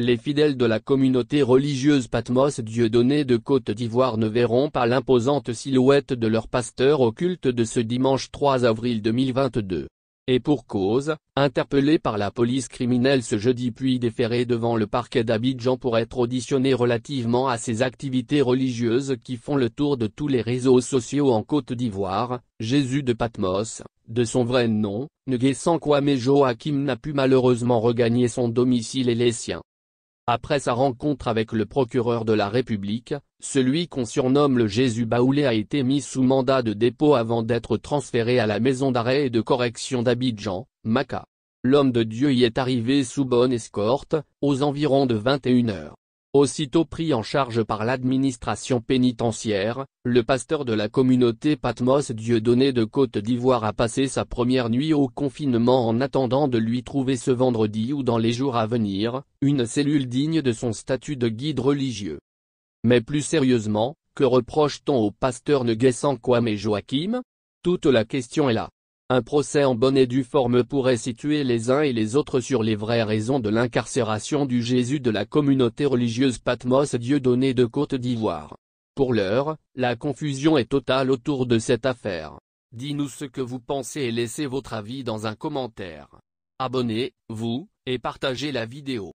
les fidèles de la communauté religieuse Patmos donné de Côte d'Ivoire ne verront pas l'imposante silhouette de leur pasteur occulte de ce dimanche 3 avril 2022. Et pour cause, interpellé par la police criminelle ce jeudi puis déféré devant le parquet d'Abidjan pour être auditionné relativement à ses activités religieuses qui font le tour de tous les réseaux sociaux en Côte d'Ivoire, Jésus de Patmos, de son vrai nom, quoi Kwame Joachim n'a pu malheureusement regagner son domicile et les siens. Après sa rencontre avec le procureur de la République, celui qu'on surnomme le Jésus Baoulé a été mis sous mandat de dépôt avant d'être transféré à la maison d'arrêt et de correction d'Abidjan, Maca. L'homme de Dieu y est arrivé sous bonne escorte, aux environs de 21 heures. Aussitôt pris en charge par l'administration pénitentiaire, le pasteur de la communauté Patmos Dieudonné de Côte d'Ivoire a passé sa première nuit au confinement en attendant de lui trouver ce vendredi ou dans les jours à venir, une cellule digne de son statut de guide religieux. Mais plus sérieusement, que reproche-t-on au pasteur Nguessan Kwame Joachim Toute la question est là. Un procès en bonne et due forme pourrait situer les uns et les autres sur les vraies raisons de l'incarcération du Jésus de la communauté religieuse Patmos donné de Côte d'Ivoire. Pour l'heure, la confusion est totale autour de cette affaire. Dis-nous ce que vous pensez et laissez votre avis dans un commentaire. Abonnez-vous, et partagez la vidéo.